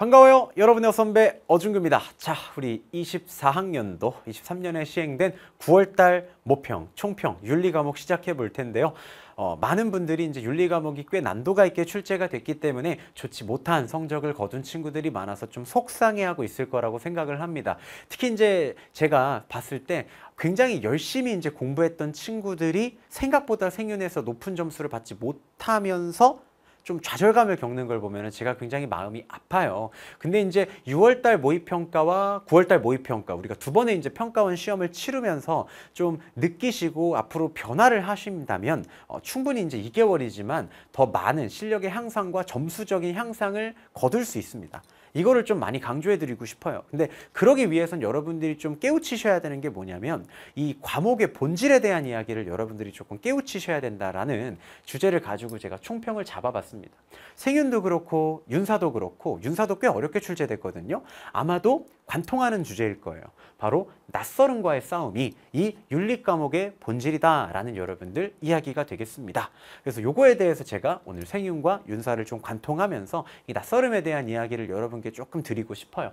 반가워요. 여러분의 선배 어준규입니다. 자, 우리 24학년도 23년에 시행된 9월달 모평, 총평, 윤리과목 시작해 볼 텐데요. 어, 많은 분들이 이제 윤리과목이 꽤 난도가 있게 출제가 됐기 때문에 좋지 못한 성적을 거둔 친구들이 많아서 좀 속상해하고 있을 거라고 생각을 합니다. 특히 이제 제가 봤을 때 굉장히 열심히 이제 공부했던 친구들이 생각보다 생윤해서 높은 점수를 받지 못하면서 좀 좌절감을 겪는 걸 보면 제가 굉장히 마음이 아파요. 근데 이제 6월달 모의평가와 9월달 모의평가 우리가 두 번의 이제 평가원 시험을 치르면서 좀 느끼시고 앞으로 변화를 하신다면 어, 충분히 이제 2개월이지만 더 많은 실력의 향상과 점수적인 향상을 거둘 수 있습니다. 이거를 좀 많이 강조해 드리고 싶어요. 근데 그러기 위해선 여러분들이 좀 깨우치셔야 되는 게 뭐냐면 이 과목의 본질에 대한 이야기를 여러분들이 조금 깨우치셔야 된다라는 주제를 가지고 제가 총평을 잡아봤습니다. 생윤도 그렇고 윤사도 그렇고 윤사도 꽤 어렵게 출제됐거든요. 아마도 관통하는 주제일 거예요. 바로 낯설음과의 싸움이 이 윤리 과목의 본질이다라는 여러분들 이야기가 되겠습니다. 그래서 요거에 대해서 제가 오늘 생윤과 윤사를 좀 관통하면서 이 낯설음에 대한 이야기를 여러분께 조금 드리고 싶어요.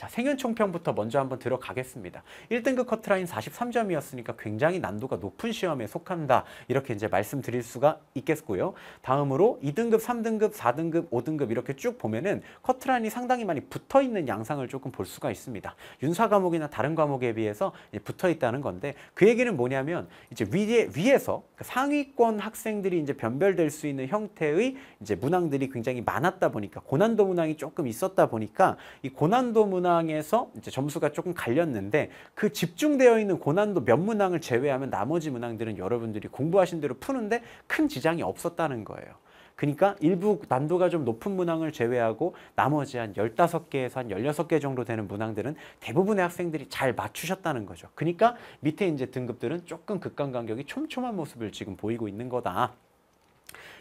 자, 생윤총평부터 먼저 한번 들어가겠습니다. 1등급 그 커트라인 43점이었으니까 굉장히 난도가 높은 시험에 속한다. 이렇게 이제 말씀드릴 수가 있겠고요. 다음으로 2등급, 3등급, 4등급, 5등급 이렇게 쭉 보면은 커트라인이 상당히 많이 붙어 있는 양상을 조금 볼 수가 있습니다. 윤사 과목이나 다른 과목에 비해서 붙어 있다는 건데 그 얘기는 뭐냐면 이제 위에 위에서 그 상위권 학생들이 이제 변별될 수 있는 형태의 이제 문항들이 굉장히 많았다 보니까 고난도 문항이 조금 있었다 보니까 이 고난도 문항 문항에서 이제 점수가 조금 갈렸는데 그 집중되어 있는 고난도 몇 문항을 제외하면 나머지 문항들은 여러분들이 공부하신 대로 푸는데 큰 지장이 없었다는 거예요. 그러니까 일부 난도가 좀 높은 문항을 제외하고 나머지 한1 5 개에서한 1 6개 정도 되는 문항들은 대부분의 학생들이 잘 맞추셨다는 거죠. 그러니까 밑에 이제 등급들은 조금 극강 간격이 촘촘한 모습을 지금 보이고 있는 거다.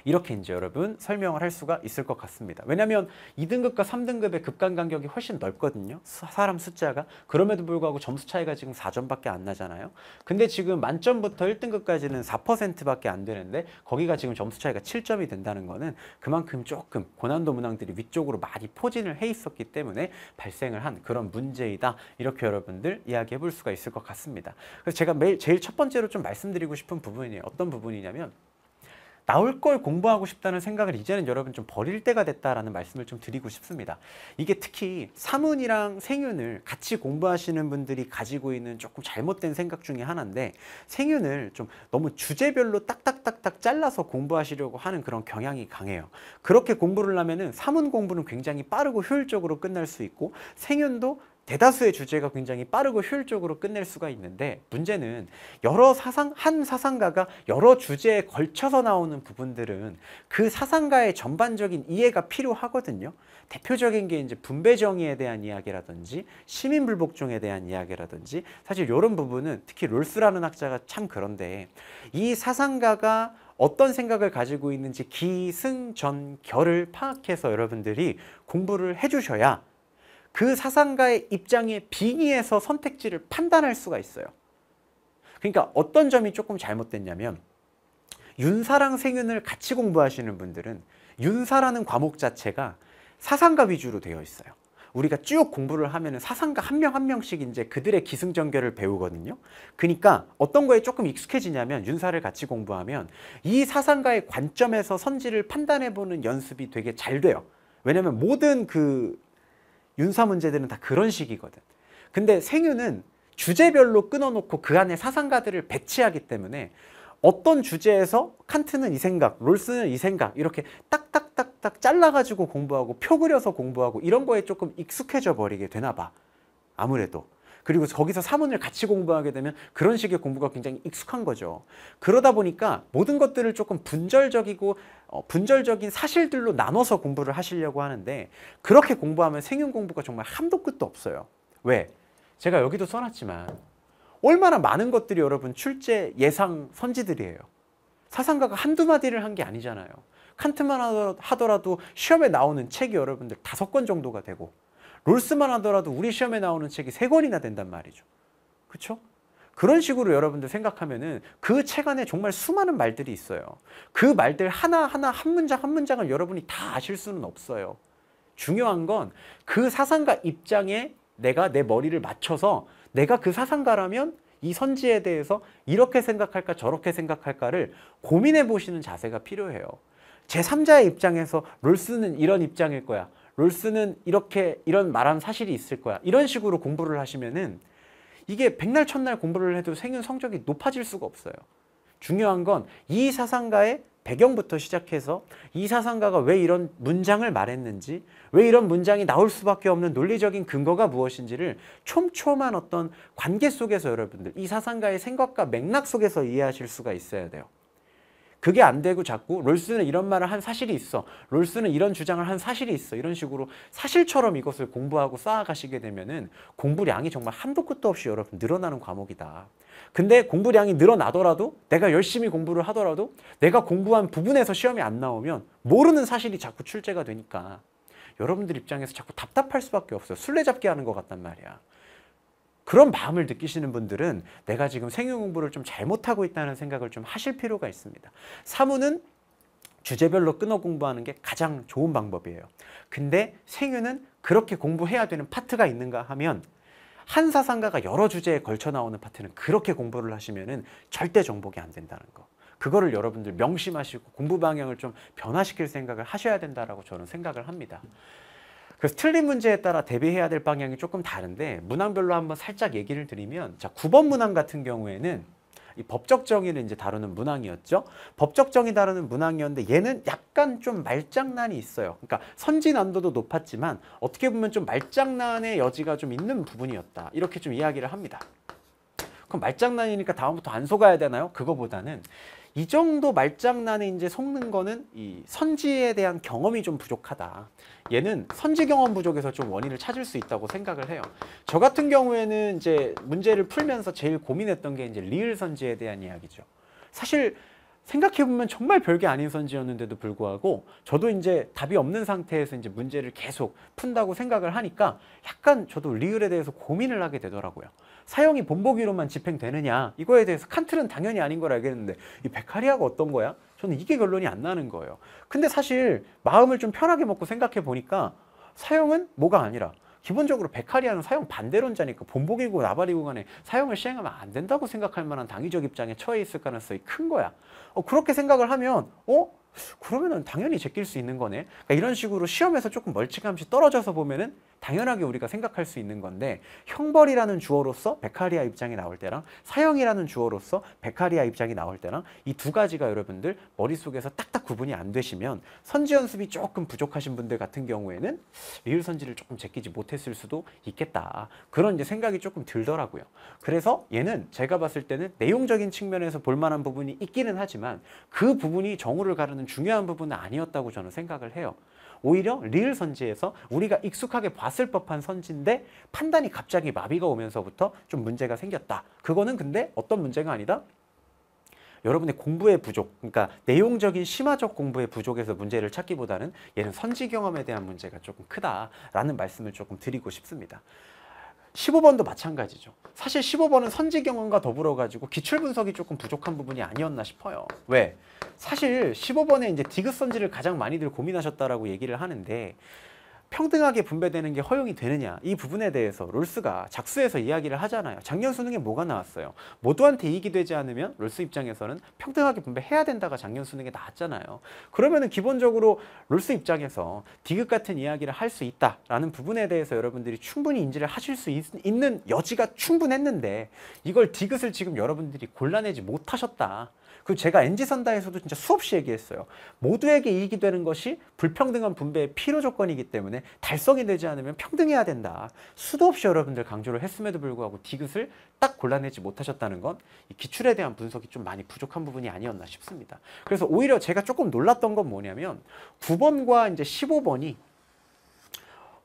이렇게 이제 여러분 설명을 할 수가 있을 것 같습니다. 왜냐하면 2등급과 3등급의 급간 간격이 훨씬 넓거든요. 사람 숫자가. 그럼에도 불구하고 점수 차이가 지금 4점밖에 안 나잖아요. 근데 지금 만점부터 1등급까지는 4%밖에 안 되는데 거기가 지금 점수 차이가 7점이 된다는 거는 그만큼 조금 고난도 문항들이 위쪽으로 많이 포진을 해 있었기 때문에 발생을 한 그런 문제이다. 이렇게 여러분들 이야기해 볼 수가 있을 것 같습니다. 그래서 제가 매일 제일 첫 번째로 좀 말씀드리고 싶은 부분이 어떤 부분이냐면 나올 걸 공부하고 싶다는 생각을 이제는 여러분 좀 버릴 때가 됐다라는 말씀을 좀 드리고 싶습니다. 이게 특히 사문이랑 생윤을 같이 공부하시는 분들이 가지고 있는 조금 잘못된 생각 중에 하나인데 생윤을 좀 너무 주제별로 딱딱딱딱 잘라서 공부하시려고 하는 그런 경향이 강해요. 그렇게 공부를 하면은 사문 공부는 굉장히 빠르고 효율적으로 끝날 수 있고 생윤도 대다수의 주제가 굉장히 빠르고 효율적으로 끝낼 수가 있는데 문제는 여러 사상 한 사상가가 여러 주제에 걸쳐서 나오는 부분들은 그 사상가의 전반적인 이해가 필요하거든요. 대표적인 게 이제 분배 정의에 대한 이야기라든지 시민 불복종에 대한 이야기라든지 사실 이런 부분은 특히 롤스라는 학자가 참 그런데 이 사상가가 어떤 생각을 가지고 있는지 기승전결을 파악해서 여러분들이 공부를 해주셔야 그 사상가의 입장에 빙의해서 선택지를 판단할 수가 있어요. 그러니까 어떤 점이 조금 잘못됐냐면 윤사랑 생윤을 같이 공부하시는 분들은 윤사라는 과목 자체가 사상가 위주로 되어 있어요. 우리가 쭉 공부를 하면 사상가 한 명 한 명씩 이제 그들의 기승전결을 배우거든요. 그러니까 어떤 거에 조금 익숙해지냐면 윤사를 같이 공부하면 이 사상가의 관점에서 선지를 판단해보는 연습이 되게 잘 돼요. 왜냐하면 모든 그 윤사 문제들은 다 그런 식이거든. 근데 생유는 주제별로 끊어놓고 그 안에 사상가들을 배치하기 때문에 어떤 주제에서 칸트는 이 생각, 롤스는 이 생각 이렇게 딱딱딱딱 잘라가지고 공부하고 표 그려서 공부하고 이런 거에 조금 익숙해져 버리게 되나 봐. 아무래도. 그리고 거기서 사문을 같이 공부하게 되면 그런 식의 공부가 굉장히 익숙한 거죠. 그러다 보니까 모든 것들을 조금 분절적이고 어, 분절적인 사실들로 나눠서 공부를 하시려고 하는데 그렇게 공부하면 생윤 공부가 정말 한도 끝도 없어요. 왜? 제가 여기도 써놨지만 얼마나 많은 것들이 여러분 출제 예상 선지들이에요. 사상가가 한두 마디를 한 게 아니잖아요. 칸트만 하더라도 시험에 나오는 책이 여러분들 다섯 권 정도가 되고 롤스만 하더라도 우리 시험에 나오는 책이 세 권이나 된단 말이죠. 그렇죠? 그런 식으로 여러분들 생각하면은 그 책 안에 정말 수많은 말들이 있어요. 그 말들 하나하나 한 문장 한 문장을 여러분이 다 아실 수는 없어요. 중요한 건 그 사상가 입장에 내가 내 머리를 맞춰서 내가 그 사상가라면 이 선지에 대해서 이렇게 생각할까 저렇게 생각할까를 고민해 보시는 자세가 필요해요. 제3자의 입장에서 롤스는 이런 입장일 거야. 롤스는 이렇게 이런 말한 사실이 있을 거야. 이런 식으로 공부를 하시면은 이게 백날 첫날 공부를 해도 생윤 성적이 높아질 수가 없어요. 중요한 건 이 사상가의 배경부터 시작해서 이 사상가가 왜 이런 문장을 말했는지 왜 이런 문장이 나올 수밖에 없는 논리적인 근거가 무엇인지를 촘촘한 어떤 관계 속에서 여러분들 이 사상가의 생각과 맥락 속에서 이해하실 수가 있어야 돼요. 그게 안 되고 자꾸 롤스는 이런 말을 한 사실이 있어. 롤스는 이런 주장을 한 사실이 있어. 이런 식으로 사실처럼 이것을 공부하고 쌓아가시게 되면은 공부량이 정말 한도 끝도 없이 여러분 늘어나는 과목이다. 근데 공부량이 늘어나더라도 내가 열심히 공부를 하더라도 내가 공부한 부분에서 시험이 안 나오면 모르는 사실이 자꾸 출제가 되니까 여러분들 입장에서 자꾸 답답할 수밖에 없어요. 술래잡기 하는 것 같단 말이야. 그런 마음을 느끼시는 분들은 내가 지금 생유 공부를 좀 잘못하고 있다는 생각을 좀 하실 필요가 있습니다. 사무는 주제별로 끊어 공부하는 게 가장 좋은 방법이에요. 근데 생유는 그렇게 공부해야 되는 파트가 있는가 하면 한 사상가가 여러 주제에 걸쳐 나오는 파트는 그렇게 공부를 하시면은 절대 정복이 안 된다는 거. 그거를 여러분들 명심하시고 공부 방향을 좀 변화시킬 생각을 하셔야 된다라고 저는 생각을 합니다. 그래서 틀린 문제에 따라 대비해야 될 방향이 조금 다른데 문항별로 한번 살짝 얘기를 드리면 자 9번 문항 같은 경우에는 이 법적 정의를 이제 다루는 문항이었죠. 법적 정의 다루는 문항이었는데 얘는 약간 좀 말장난이 있어요. 그러니까 선지 난도도 높았지만 어떻게 보면 좀 말장난의 여지가 좀 있는 부분이었다. 이렇게 좀 이야기를 합니다. 그럼 말장난이니까 다음부터 안 속아야 되나요? 그거보다는 이 정도 말장난에 이제 속는 거는 이 선지에 대한 경험이 좀 부족하다. 얘는 선지 경험 부족에서 좀 원인을 찾을 수 있다고 생각을 해요. 저 같은 경우에는 이제 문제를 풀면서 제일 고민했던 게 이제 리을 선지에 대한 이야기죠. 사실 생각해보면 정말 별게 아닌 선지였는데도 불구하고 저도 이제 답이 없는 상태에서 이제 문제를 계속 푼다고 생각을 하니까 약간 저도 리을에 대해서 고민을 하게 되더라고요. 사형이 본보기로만 집행되느냐 이거에 대해서 칸트는 당연히 아닌 걸 알겠는데 이 베카리아가 어떤 거야? 저는 이게 결론이 안 나는 거예요. 근데 사실 마음을 좀 편하게 먹고 생각해 보니까 사형은 뭐가 아니라 기본적으로 베카리아는 사형 반대론자니까 본보기고 나발이고 간에 사형을 시행하면 안 된다고 생각할 만한 당위적 입장에 처해 있을 가능성이 큰 거야. 어, 그렇게 생각을 하면 어? 그러면 당연히 제낄 수 있는 거네. 그러니까 이런 식으로 시험에서 조금 멀찌감치 떨어져서 보면은 당연하게 우리가 생각할 수 있는 건데 형벌이라는 주어로서 베카리아 입장이 나올 때랑 사형이라는 주어로서 베카리아 입장이 나올 때랑 이 두 가지가 여러분들 머릿속에서 딱딱 구분이 안 되시면 선지 연습이 조금 부족하신 분들 같은 경우에는 리을 선지를 조금 제끼지 못했을 수도 있겠다. 그런 이제 생각이 조금 들더라고요. 그래서 얘는 제가 봤을 때는 내용적인 측면에서 볼만한 부분이 있기는 하지만 그 부분이 정우를 가르는 중요한 부분은 아니었다고 저는 생각을 해요. 오히려 리을 선지에서 우리가 익숙하게 봤을 법한 선지인데 판단이 갑자기 마비가 오면서부터 좀 문제가 생겼다. 그거는 근데 어떤 문제가 아니다? 여러분의 공부의 부족, 그러니까 내용적인 심화적 공부의 부족에서 문제를 찾기보다는 얘는 선지 경험에 대한 문제가 조금 크다라는 말씀을 조금 드리고 싶습니다. 15번도 마찬가지죠. 사실 15번은 선지 경험과 더불어 가지고 기출 분석이 조금 부족한 부분이 아니었나 싶어요. 왜? 사실 15번에 이제 디귿 선지를 가장 많이들 고민하셨다라고 얘기를 하는데 평등하게 분배되는 게 허용이 되느냐 이 부분에 대해서 롤스가 작수에서 이야기를 하잖아요. 작년 수능에 뭐가 나왔어요? 모두한테 이익이 되지 않으면 롤스 입장에서는 평등하게 분배해야 된다가 작년 수능에 나왔잖아요. 그러면은 기본적으로 롤스 입장에서 디귿 같은 이야기를 할 수 있다라는 부분에 대해서 여러분들이 충분히 인지를 하실 수 있, 는 여지가 충분했는데 이걸 디귿을 지금 여러분들이 골라내지 못하셨다. 그리고 제가 NG선다에서도 진짜 수없이 얘기했어요. 모두에게 이익이 되는 것이 불평등한 분배의 필요 조건이기 때문에 달성이 되지 않으면 평등해야 된다. 수도 없이 여러분들 강조를 했음에도 불구하고 디귿을 딱 골라내지 못하셨다는 건 기출에 대한 분석이 좀 많이 부족한 부분이 아니었나 싶습니다. 그래서 오히려 제가 조금 놀랐던 건 뭐냐면 9번과 이제 15번이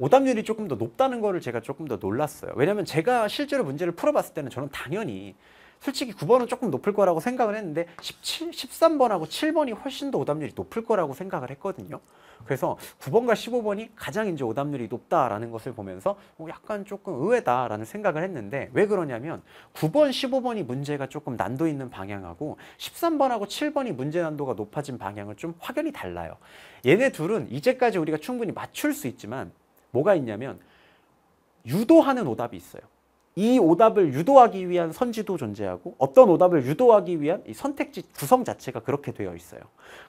오답률이 조금 더 높다는 거를 제가 조금 더 놀랐어요. 왜냐면 제가 실제로 문제를 풀어봤을 때는 저는 당연히 솔직히 9번은 조금 높을 거라고 생각을 했는데 17, 13번하고 7번이 훨씬 더 오답률이 높을 거라고 생각을 했거든요. 그래서 9번과 15번이 가장 이제 오답률이 높다라는 것을 보면서 어, 약간 조금 의외다라는 생각을 했는데 왜 그러냐면 9번, 15번이 문제가 조금 난도 있는 방향하고 13번하고 7번이 문제 난도가 높아진 방향을 좀 확연히 달라요. 얘네 둘은 이제까지 우리가 충분히 맞출 수 있지만 뭐가 있냐면 유도하는 오답이 있어요. 이 오답을 유도하기 위한 선지도 존재하고 어떤 오답을 유도하기 위한 이 선택지 구성 자체가 그렇게 되어 있어요.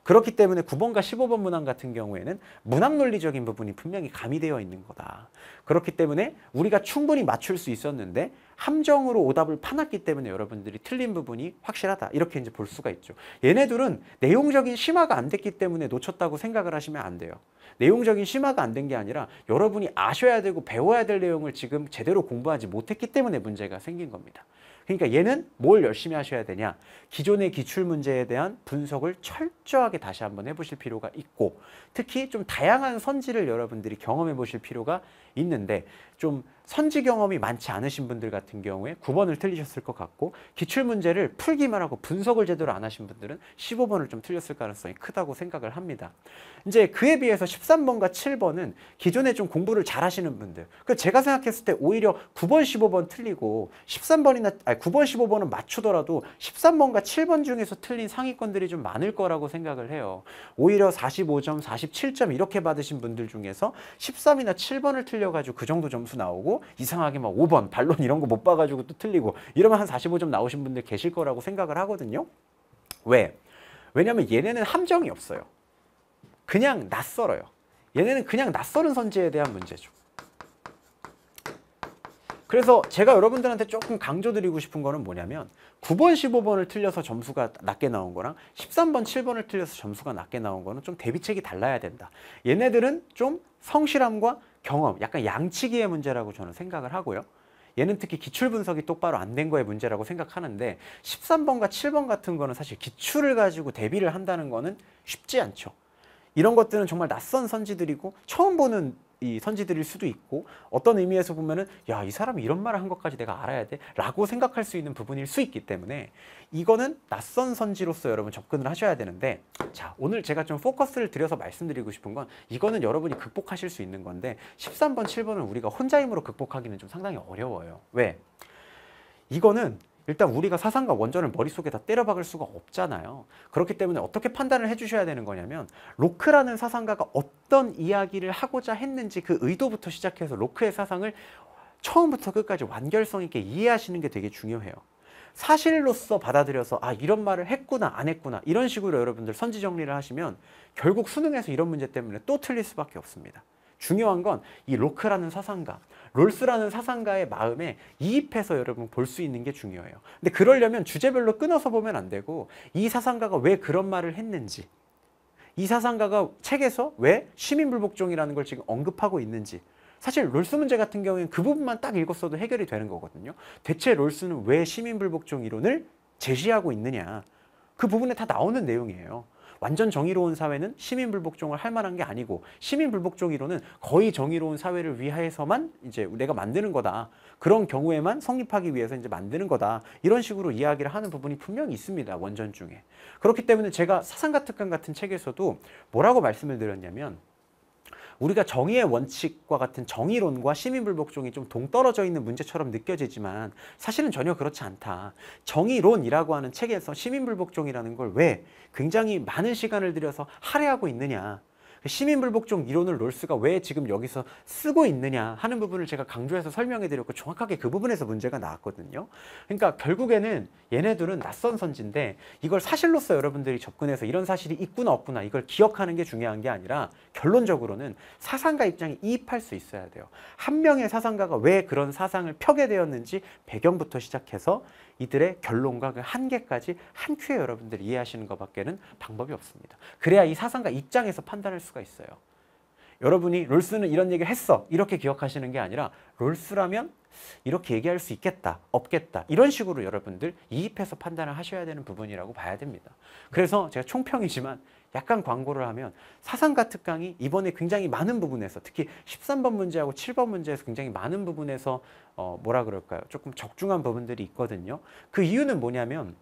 그렇기 때문에 9번과 15번 문항 같은 경우에는 문항 논리적인 부분이 분명히 가미되어 있는 거다. 그렇기 때문에 우리가 충분히 맞출 수 있었는데 함정으로 오답을 파놨기 때문에 여러분들이 틀린 부분이 확실하다 이렇게 이제 볼 수가 있죠 얘네들은 내용적인 심화가 안 됐기 때문에 놓쳤다고 생각을 하시면 안 돼요 내용적인 심화가 안 된 게 아니라 여러분이 아셔야 되고 배워야 될 내용을 지금 제대로 공부하지 못했기 때문에 문제가 생긴 겁니다 그러니까 얘는 뭘 열심히 하셔야 되냐 기존의 기출문제에 대한 분석을 철저하게 다시 한번 해보실 필요가 있고 특히 좀 다양한 선지를 여러분들이 경험해 보실 필요가 있는데 좀 선지 경험이 많지 않으신 분들 같은 경우에 9번을 틀리셨을 것 같고 기출 문제를 풀기만 하고 분석을 제대로 안 하신 분들은 15번을 좀 틀렸을 가능성이 크다고 생각을 합니다. 이제 그에 비해서 13번과 7번은 기존에 좀 공부를 잘 하시는 분들. 그 제가 생각했을 때 오히려 9번, 15번 틀리고 13번이나 아니 9번, 15번은 맞추더라도 13번과 7번 중에서 틀린 상위권들이 좀 많을 거라고 생각을 해요. 오히려 45점, 47점 이렇게 받으신 분들 중에서 13이나 7번을 틀려 가지고 그 정도 점 점수 나오고 이상하게 막 5번 반론 이런 거 못 봐가지고 또 틀리고 이러면 한 45점 나오신 분들 계실 거라고 생각을 하거든요. 왜? 왜냐면 하 얘네는 함정이 없어요. 그냥 낯설어요. 얘네는 그냥 낯설은 선지에 대한 문제죠. 그래서 제가 여러분들한테 조금 강조드리고 싶은 거는 뭐냐면 9번, 15번을 틀려서 점수가 낮게 나온 거랑 13번, 7번을 틀려서 점수가 낮게 나온 거는 좀 대비책이 달라야 된다. 얘네들은 좀 성실함과 경험, 약간 양치기의 문제라고 저는 생각을 하고요. 얘는 특히 기출 분석이 똑바로 안 된 거의 문제라고 생각하는데 13번과 7번 같은 거는 사실 기출을 가지고 대비를 한다는 거는 쉽지 않죠. 이런 것들은 정말 낯선 선지들이고 처음 보는 이 선지들일 수도 있고 어떤 의미에서 보면은 야이 사람이 이런 말을 한 것까지 내가 알아야 돼라고 생각할 수 있는 부분일 수 있기 때문에 이거는 낯선 선지로서 여러분 접근을 하셔야 되는데 자 오늘 제가 좀 포커스를 들여서 말씀드리고 싶은 건 이거는 여러분이 극복하실 수 있는 건데 13번 7번은 우리가 혼자 힘으로 극복하기는 좀 상당히 어려워요 왜 이거는 일단 우리가 사상과 원전을 머릿속에 다 때려박을 수가 없잖아요. 그렇기 때문에 어떻게 판단을 해주셔야 되는 거냐면 로크라는 사상가가 어떤 이야기를 하고자 했는지 그 의도부터 시작해서 로크의 사상을 처음부터 끝까지 완결성 있게 이해하시는 게 되게 중요해요. 사실로서 받아들여서 아 이런 말을 했구나 안 했구나 이런 식으로 여러분들 선지 정리를 하시면 결국 수능에서 이런 문제 때문에 또 틀릴 수밖에 없습니다. 중요한 건 이 로크라는 사상가 롤스라는 사상가의 마음에 이입해서 여러분 볼 수 있는 게 중요해요. 근데 그러려면 주제별로 끊어서 보면 안 되고 이 사상가가 왜 그런 말을 했는지 이 사상가가 책에서 왜 시민불복종이라는 걸 지금 언급하고 있는지 사실 롤스 문제 같은 경우에는 그 부분만 딱 읽었어도 해결이 되는 거거든요. 대체 롤스는 왜 시민불복종 이론을 제시하고 있느냐 그 부분에 다 나오는 내용이에요. 완전 정의로운 사회는 시민 불복종을 할 만한 게 아니고 시민 불복종 이론은 거의 정의로운 사회를 위해서만 이제 내가 만드는 거다. 그런 경우에만 성립하기 위해서 이제 만드는 거다. 이런 식으로 이야기를 하는 부분이 분명히 있습니다. 원전 중에. 그렇기 때문에 제가 사상가 특강 같은 책에서도 뭐라고 말씀을 드렸냐면 우리가 정의의 원칙과 같은 정의론과 시민불복종이 좀 동떨어져 있는 문제처럼 느껴지지만 사실은 전혀 그렇지 않다. 정의론이라고 하는 책에서 시민불복종이라는 걸 왜 굉장히 많은 시간을 들여서 할애하고 있느냐. 시민불복종 이론을 롤스가 왜 지금 여기서 쓰고 있느냐 하는 부분을 제가 강조해서 설명해 드렸고 정확하게 그 부분에서 문제가 나왔거든요. 그러니까 결국에는 얘네들은 낯선 선지인데 이걸 사실로서 여러분들이 접근해서 이런 사실이 있구나 없구나 이걸 기억하는 게 중요한 게 아니라 결론적으로는 사상가 입장에 이입할 수 있어야 돼요. 한 명의 사상가가 왜 그런 사상을 펴게 되었는지 배경부터 시작해서 이들의 결론과 그 한계까지 한 큐에 여러분들이 이해하시는 것밖에는 방법이 없습니다. 그래야 이 사상가 입장에서 판단할 수가 수가 있어요. 여러분이 롤스는 이런 얘기를 했어. 이렇게 기억하시는 게 아니라 롤스라면 이렇게 얘기할 수 있겠다, 없겠다. 이런 식으로 여러분들 이입해서 판단을 하셔야 되는 부분이라고 봐야 됩니다. 그래서 제가 총평이지만 약간 광고를 하면 사상가 특강이 이번에 굉장히 많은 부분에서 특히 13번 문제하고 7번 문제에서 굉장히 많은 부분에서 어 뭐라 그럴까요? 조금 적중한 부분들이 있거든요. 그 이유는 뭐냐면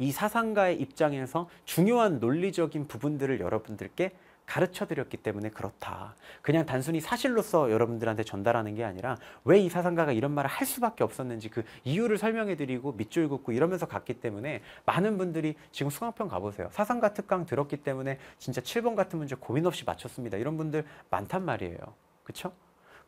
이 사상가의 입장에서 중요한 논리적인 부분들을 여러분들께 가르쳐 드렸기 때문에 그렇다. 그냥 단순히 사실로서 여러분들한테 전달하는 게 아니라 왜 이 사상가가 이런 말을 할 수밖에 없었는지 그 이유를 설명해 드리고 밑줄 긋고 이러면서 갔기 때문에 많은 분들이 지금 수강편 가보세요. 사상가 특강 들었기 때문에 진짜 7번 같은 문제 고민 없이 맞췄습니다. 이런 분들 많단 말이에요. 그렇죠?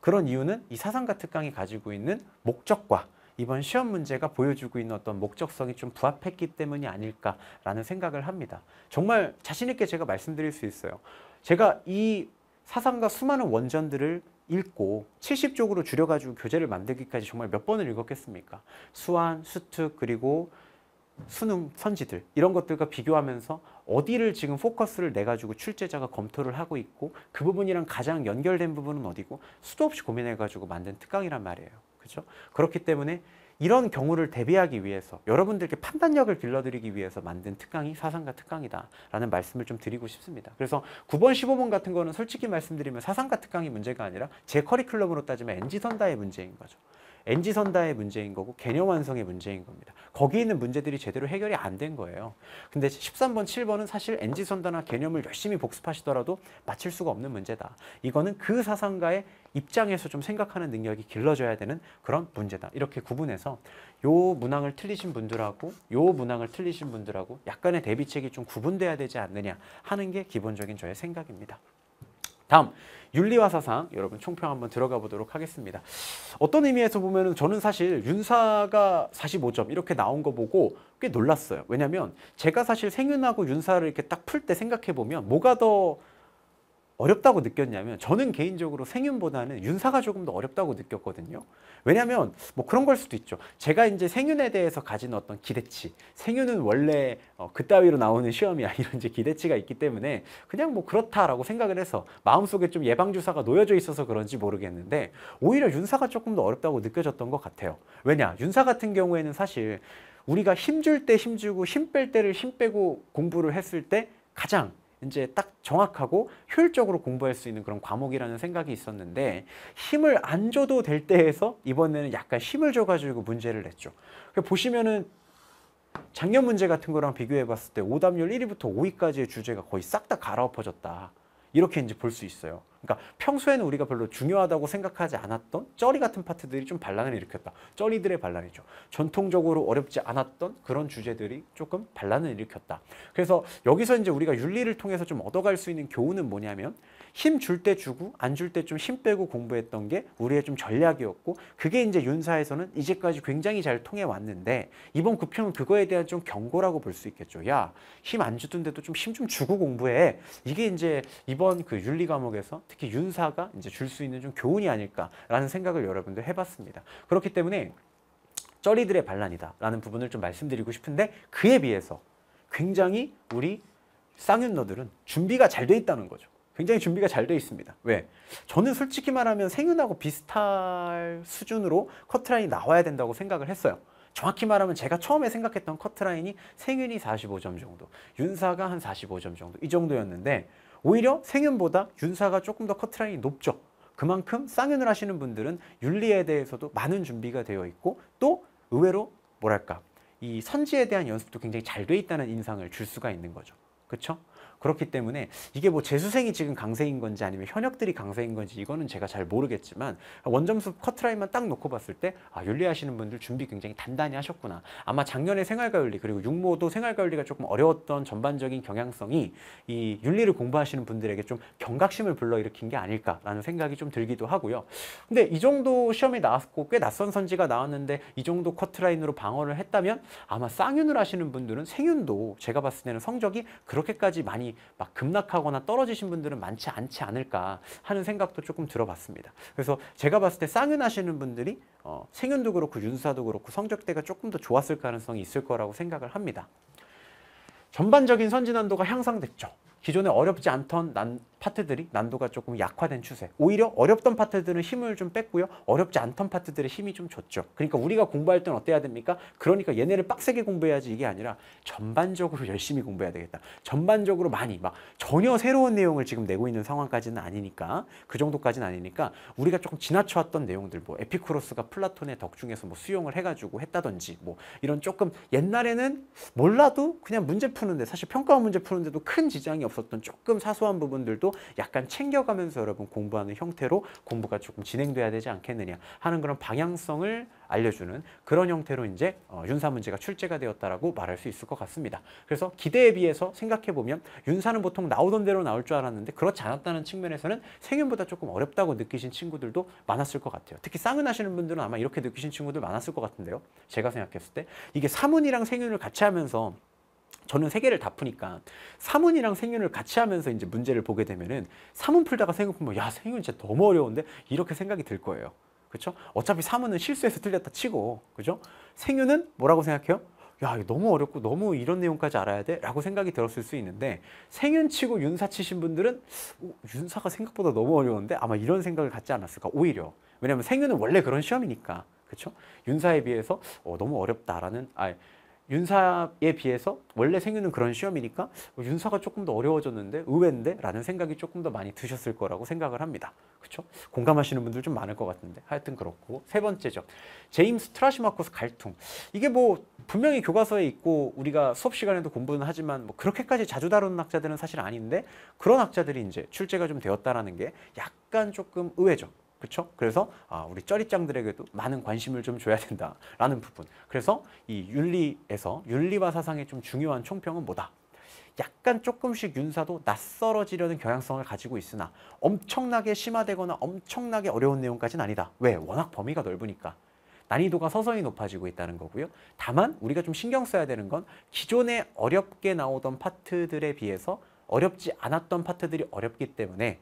그런 이유는 이 사상가 특강이 가지고 있는 목적과 이번 시험 문제가 보여주고 있는 어떤 목적성이 좀 부합했기 때문이 아닐까라는 생각을 합니다. 정말 자신 있게 제가 말씀드릴 수 있어요. 제가 이 사상과 수많은 원전들을 읽고 70쪽으로 줄여가지고 교재를 만들기까지 정말 몇 번을 읽었겠습니까? 수완, 수특, 그리고 수능 선지들 이런 것들과 비교하면서 어디를 지금 포커스를 내가지고 출제자가 검토를 하고 있고 그 부분이랑 가장 연결된 부분은 어디고 수도 없이 고민해가지고 만든 특강이란 말이에요. 그렇죠? 그렇기 때문에 이런 경우를 대비하기 위해서 여러분들께 판단력을 길러드리기 위해서 만든 특강이 사상가 특강이다라는 말씀을 좀 드리고 싶습니다. 그래서 9번, 15번 같은 거는 솔직히 말씀드리면 사상가 특강이 문제가 아니라 제 커리큘럼으로 따지면 NG선다의 문제인 거죠. NG 선다의 문제인 거고 개념 완성의 문제인 겁니다. 거기 있는 문제들이 제대로 해결이 안 된 거예요. 근데 13번, 7번은 사실 NG 선다나 개념을 열심히 복습하시더라도 맞힐 수가 없는 문제다. 이거는 그 사상가의 입장에서 좀 생각하는 능력이 길러져야 되는 그런 문제다. 이렇게 구분해서 요 문항을 틀리신 분들하고 요 문항을 틀리신 분들하고 약간의 대비책이 좀 구분돼야 되지 않느냐 하는 게 기본적인 저의 생각입니다. 다음 윤리와 사상 여러분 총평 한번 들어가 보도록 하겠습니다. 어떤 의미에서 보면 저는 사실 윤사가 45점 이렇게 나온 거 보고 꽤 놀랐어요. 왜냐면 제가 사실 생윤하고 윤사를 이렇게 딱 풀 때 생각해 보면 뭐가 더 어렵다고 느꼈냐면 저는 개인적으로 생윤보다는 윤사가 조금 더 어렵다고 느꼈거든요. 왜냐하면 뭐 그런 걸 수도 있죠. 제가 이제 생윤에 대해서 가진 어떤 기대치, 생윤은 원래 어, 그따위로 나오는 시험이야 이런 이제 기대치가 있기 때문에 그냥 뭐 그렇다라고 생각을 해서 마음속에 좀 예방 주사가 놓여져 있어서 그런지 모르겠는데 오히려 윤사가 조금 더 어렵다고 느껴졌던 것 같아요. 왜냐 윤사 같은 경우에는 사실 우리가 힘줄때 힘주고 힘 뺄 때를 힘 빼고 공부를 했을 때 가장 이제 딱 정확하고 효율적으로 공부할 수 있는 그런 과목이라는 생각이 있었는데 힘을 안 줘도 될 때에서 이번에는 약간 힘을 줘가지고 문제를 냈죠. 그 보시면은 작년 문제 같은 거랑 비교해 봤을 때 오답률 1위부터 5위까지의 주제가 거의 싹 다 갈아엎어졌다. 이렇게 이제 볼 수 있어요. 그러니까 평소에는 우리가 별로 중요하다고 생각하지 않았던 쩌리 같은 파트들이 좀 반란을 일으켰다. 쩌리들의 반란이죠. 전통적으로 어렵지 않았던 그런 주제들이 조금 반란을 일으켰다. 그래서 여기서 이제 우리가 윤리를 통해서 좀 얻어갈 수 있는 교훈은 뭐냐면 힘줄때 주고 안 줄 때 좀 힘 빼고 공부했던 게 우리의 좀 전략이었고 그게 이제 윤사에서는 이제까지 굉장히 잘 통해 왔는데 이번 구평은 그거에 대한 좀 경고라고 볼 수 있겠죠. 야 힘 안 주던데도 좀 힘 좀 주고 공부해. 이게 이제 이번 그 윤리 과목에서 특히 윤사가 이제 줄 수 있는 좀 교훈이 아닐까라는 생각을 여러분들 해봤습니다. 그렇기 때문에 쩌리들의 반란이다라는 부분을 좀 말씀드리고 싶은데 그에 비해서 굉장히 우리 쌍윤너들은 준비가 잘 돼 있다는 거죠. 굉장히 준비가 잘 돼 있습니다. 왜? 저는 솔직히 말하면 생윤하고 비슷할 수준으로 커트라인이 나와야 된다고 생각을 했어요. 정확히 말하면 제가 처음에 생각했던 커트라인이 생윤이 45점 정도, 윤사가 한 45점 정도 이 정도였는데 오히려 생윤보다 윤사가 조금 더 커트라인이 높죠. 그만큼 쌍윤을 하시는 분들은 윤리에 대해서도 많은 준비가 되어 있고 또 의외로 뭐랄까 이 선지에 대한 연습도 굉장히 잘 돼 있다는 인상을 줄 수가 있는 거죠. 그렇죠? 그렇기 때문에 이게 뭐 재수생이 지금 강세인 건지 아니면 현역들이 강세인 건지 이거는 제가 잘 모르겠지만 원점수 커트라인만 딱 놓고 봤을 때 아, 윤리하시는 분들 준비 굉장히 단단히 하셨구나. 아마 작년에 생활과윤리 그리고 육모도 생활과윤리가 조금 어려웠던 전반적인 경향성이 이 윤리를 공부하시는 분들에게 좀 경각심을 불러일으킨 게 아닐까라는 생각이 좀 들기도 하고요. 근데 이 정도 시험이 나왔고 꽤 낯선 선지가 나왔는데 이 정도 커트라인으로 방어를 했다면 아마 쌍윤을 하시는 분들은 생윤도 제가 봤을 때는 성적이 그렇게까지 많이 막 급락하거나 떨어지신 분들은 많지 않지 않을까 하는 생각도 조금 들어봤습니다. 그래서 제가 봤을 때 쌍은 하시는 분들이 어, 생윤도 그렇고 윤사도 그렇고 성적대가 조금 더 좋았을 가능성이 있을 거라고 생각을 합니다. 전반적인 선진난도가 향상됐죠. 기존에 어렵지 않던 난, 파트들이 난도가 조금 약화된 추세. 오히려 어렵던 파트들은 힘을 좀 뺐고요. 어렵지 않던 파트들의 힘이 좀 줬죠. 그러니까 우리가 공부할 땐 어때야 됩니까? 그러니까 얘네를 빡세게 공부해야지 이게 아니라 전반적으로 열심히 공부해야 되겠다. 전반적으로 많이 막 전혀 새로운 내용을 지금 내고 있는 상황까지는 아니니까 그 정도까지는 아니니까 우리가 조금 지나쳐왔던 내용들 뭐 에피쿠로스가 플라톤의 덕 중에서 뭐 수용을 해가지고 했다든지 뭐 이런 조금 옛날에는 몰라도 그냥 문제 푸는데 사실 평가 원 문제 푸는데도 큰 지장이 없었던 조금 사소한 부분들도 약간 챙겨가면서 여러분 공부하는 형태로 공부가 조금 진행돼야 되지 않겠느냐 하는 그런 방향성을 알려주는 그런 형태로 이제 어, 윤사 문제가 출제가 되었다라고 말할 수 있을 것 같습니다. 그래서 기대에 비해서 생각해보면 윤사는 보통 나오던 대로 나올 줄 알았는데 그렇지 않았다는 측면에서는 생윤보다 조금 어렵다고 느끼신 친구들도 많았을 것 같아요. 특히 쌍은 하시는 분들은 아마 이렇게 느끼신 친구들 많았을 것 같은데요. 제가 생각했을 때 이게 사문이랑 생윤을 같이 하면서 저는 세 개를 다 푸니까 사문이랑 생윤을 같이 하면서 이제 문제를 보게 되면은 사문 풀다가 생윤 풀면 야 생윤 진짜 너무 어려운데 이렇게 생각이 들 거예요. 그렇죠? 어차피 사문은 실수해서 틀렸다 치고 그죠 생윤은 뭐라고 생각해요? 야 이거 너무 어렵고 너무 이런 내용까지 알아야 돼? 라고 생각이 들었을 수 있는데 생윤치고 윤사 치신 분들은 오, 어, 윤사가 생각보다 너무 어려운데 아마 이런 생각을 갖지 않았을까 오히려 왜냐면 생윤은 원래 그런 시험이니까 그렇죠? 윤사에 비해서 어, 너무 어렵다라는 아 윤사에 비해서 원래 생유는 그런 시험이니까 윤사가 조금 더 어려워졌는데 의외인데 라는 생각이 조금 더 많이 드셨을 거라고 생각을 합니다. 그렇죠? 공감하시는 분들 좀 많을 것 같은데 하여튼 그렇고 세 번째 죠 제임스 트라시마코스 갈퉁 이게 뭐 분명히 교과서에 있고 우리가 수업 시간에도 공부는 하지만 뭐 그렇게까지 자주 다루는 학자들은 사실 아닌데 그런 학자들이 이제 출제가 좀 되었다라는 게 약간 조금 의외죠. 그렇죠? 그래서 아, 우리 쩌리짱들에게도 많은 관심을 좀 줘야 된다라는 부분. 그래서 이 윤리에서 윤리와 사상의 좀 중요한 총평은 뭐다? 약간 조금씩 윤사도 낯설어지려는 경향성을 가지고 있으나 엄청나게 심화되거나 엄청나게 어려운 내용까지는 아니다. 왜? 워낙 범위가 넓으니까. 난이도가 서서히 높아지고 있다는 거고요. 다만 우리가 좀 신경 써야 되는 건 기존에 어렵게 나오던 파트들에 비해서 어렵지 않았던 파트들이 어렵기 때문에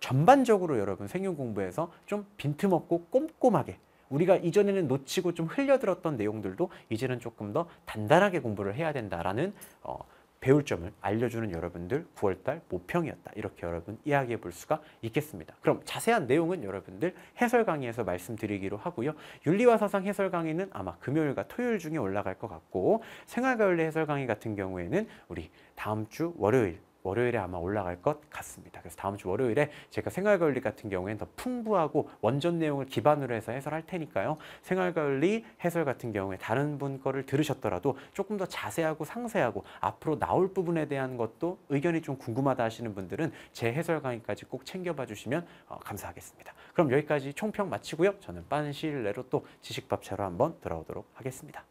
전반적으로 여러분 생윤 공부에서 좀 빈틈없고 꼼꼼하게 우리가 이전에는 놓치고 좀 흘려들었던 내용들도 이제는 조금 더 단단하게 공부를 해야 된다라는 어, 배울 점을 알려주는 여러분들 9월달 모평이었다. 이렇게 여러분 이야기해 볼 수가 있겠습니다. 그럼 자세한 내용은 여러분들 해설 강의에서 말씀드리기로 하고요. 윤리와 사상 해설 강의는 아마 금요일과 토요일 중에 올라갈 것 같고 생활과윤리 해설 강의 같은 경우에는 우리 다음 주 월요일 월요일에 아마 올라갈 것 같습니다. 그래서 다음 주 월요일에 제가 생활관리 같은 경우에는 더 풍부하고 원전 내용을 기반으로 해서 해설할 테니까요. 생활관리 해설 같은 경우에 다른 분 거를 들으셨더라도 조금 더 자세하고 상세하고 앞으로 나올 부분에 대한 것도 의견이 좀 궁금하다 하시는 분들은 제 해설 강의까지 꼭 챙겨봐 주시면 어, 감사하겠습니다. 그럼 여기까지 총평 마치고요. 저는 빠른 시일 내로 또 지식밥차로 한번 돌아오도록 하겠습니다.